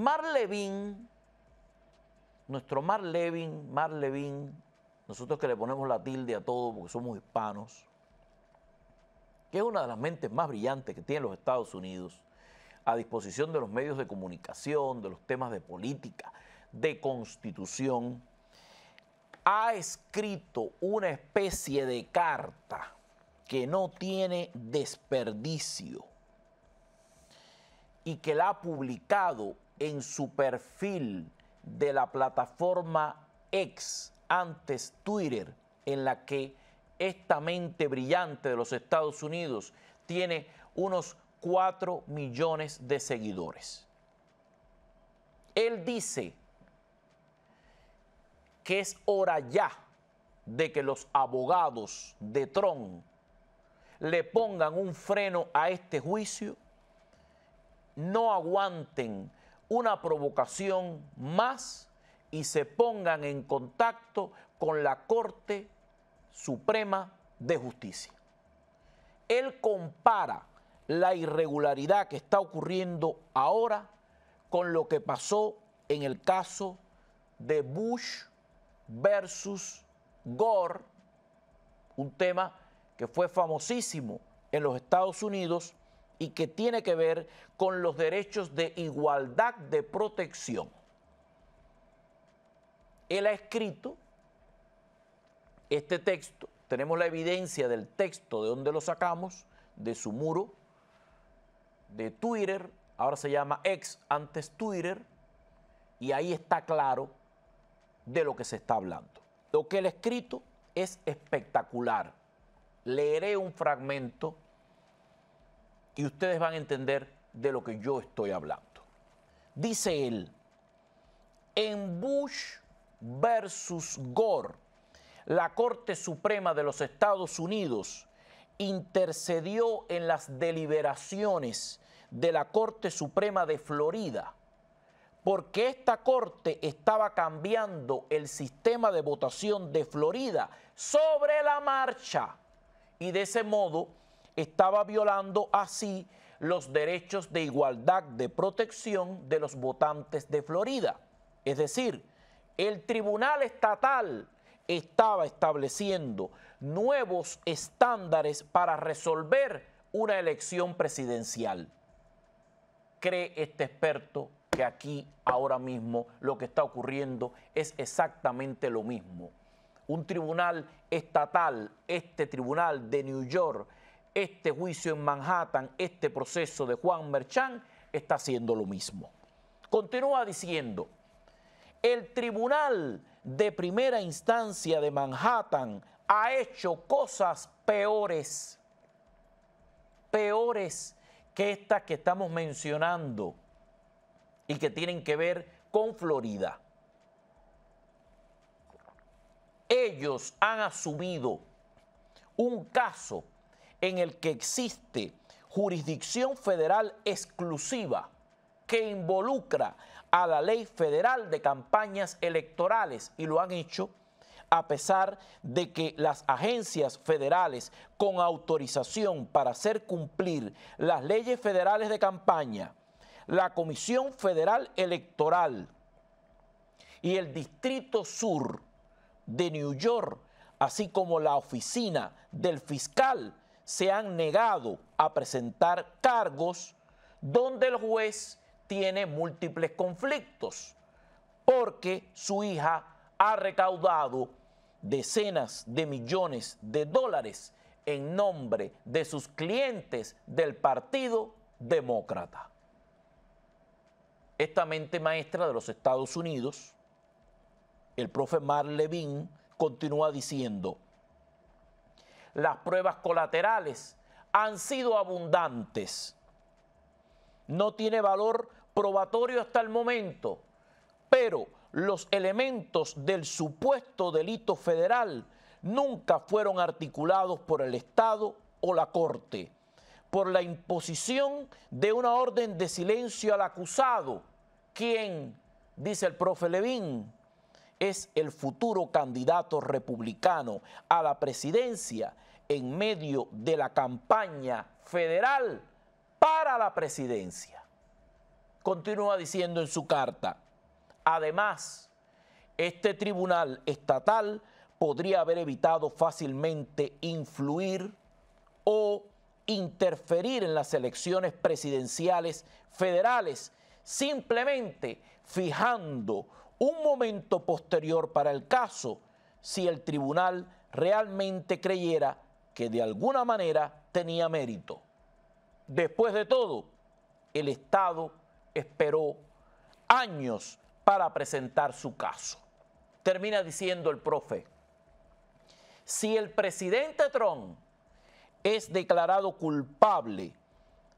Mar Levin, nuestro Mar Mar Levin, nosotros que le ponemos la tilde a todo porque somos hispanos, que es una de las mentes más brillantes que tienen los Estados Unidos, a disposición de los medios de comunicación, de los temas de política, de constitución, ha escrito una especie de carta que no tiene desperdicio y que la ha publicado en su perfil de la plataforma ex, antes Twitter, en la que esta mente brillante de los Estados Unidos tiene unos 4 millones de seguidores. Él dice que es hora ya de que los abogados de Trump le pongan un freno a este juicio, no aguanten una provocación más y se pongan en contacto con la Corte Suprema de Justicia. Él compara la irregularidad que está ocurriendo ahora con lo que pasó en el caso de Bush versus Gore, un tema que fue famosísimo en los Estados Unidos y que tiene que ver con los derechos de igualdad de protección. Él ha escrito este texto, tenemos la evidencia del texto de donde lo sacamos, de su muro, de Twitter, ahora se llama ex antes Twitter, y ahí está claro de lo que se está hablando. Lo que él ha escrito es espectacular. Leeré un fragmento y ustedes van a entender de lo que yo estoy hablando. Dice él, en Bush versus Gore, la Corte Suprema de los Estados Unidos intercedió en las deliberaciones de la Corte Suprema de Florida, porque esta Corte estaba cambiando el sistema de votación de Florida sobre la marcha y de ese modo estaba violando así los derechos de igualdad de protección de los votantes de Florida. Es decir, el Tribunal Estatal estaba estableciendo nuevos estándares para resolver una elección presidencial. ¿Cree este experto que aquí ahora mismo lo que está ocurriendo es exactamente lo mismo? Un tribunal estatal, este tribunal de New York, este juicio en Manhattan, este proceso de Juan Merchán, está haciendo lo mismo. Continúa diciendo, el tribunal de primera instancia de Manhattan ha hecho cosas peores, peores que estas que estamos mencionando y que tienen que ver con Florida. Ellos han asumido un caso en el que existe jurisdicción federal exclusiva que involucra a la ley federal de campañas electorales y lo han hecho a pesar de que las agencias federales con autorización para hacer cumplir las leyes federales de campaña, la Comisión Federal Electoral y el Distrito Sur de New York, así como la oficina del fiscal, se han negado a presentar cargos donde el juez tiene múltiples conflictos, porque su hija ha recaudado decenas de millones de dólares en nombre de sus clientes del Partido Demócrata. Esta mente maestra de los Estados Unidos, el profe Mar Levin, continúa diciendo, las pruebas colaterales han sido abundantes. No tiene valor probatorio hasta el momento, pero los elementos del supuesto delito federal nunca fueron articulados por el Estado o la Corte, por la imposición de una orden de silencio al acusado, quien, dice el profe Levín, es el futuro candidato republicano a la presidencia en medio de la campaña federal para la presidencia. Continúa diciendo en su carta, además, este tribunal estatal podría haber evitado fácilmente influir o interferir en las elecciones presidenciales federales, simplemente fijando un momento posterior para el caso si el tribunal realmente creyera que de alguna manera tenía mérito. Después de todo, el Estado esperó años para presentar su caso. Termina diciendo el profe, si el presidente Trump es declarado culpable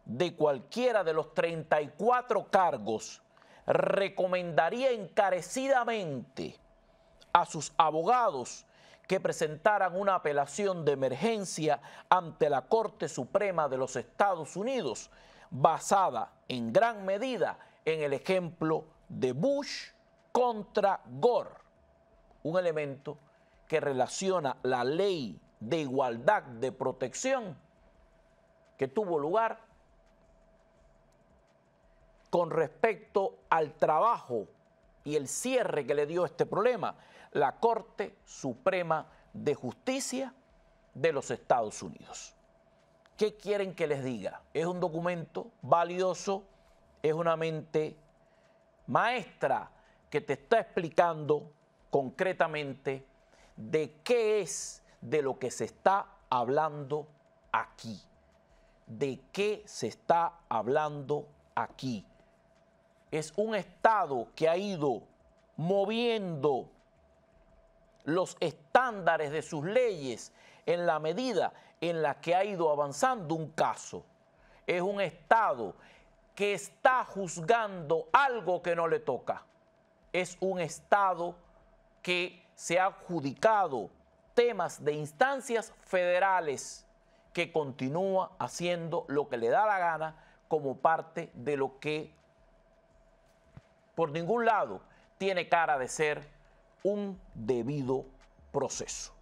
de cualquiera de los 34 cargos recomendaría encarecidamente a sus abogados que presentaran una apelación de emergencia ante la Corte Suprema de los Estados Unidos, basada en gran medida en el ejemplo de Bush contra Gore, un elemento que relaciona la ley de igualdad de protección que tuvo lugar con respecto al trabajo y el cierre que le dio este problema la Corte Suprema de Justicia de los Estados Unidos. ¿Qué quieren que les diga? Es un documento valioso, es una mente maestra que te está explicando concretamente de qué es de lo que se está hablando aquí. De qué se está hablando aquí es un Estado que ha ido moviendo los estándares de sus leyes en la medida en la que ha ido avanzando un caso. Es un Estado que está juzgando algo que no le toca. Es un Estado que se ha adjudicado temas de instancias federales que continúa haciendo lo que le da la gana como parte de lo que por ningún lado tiene cara de ser un debido proceso.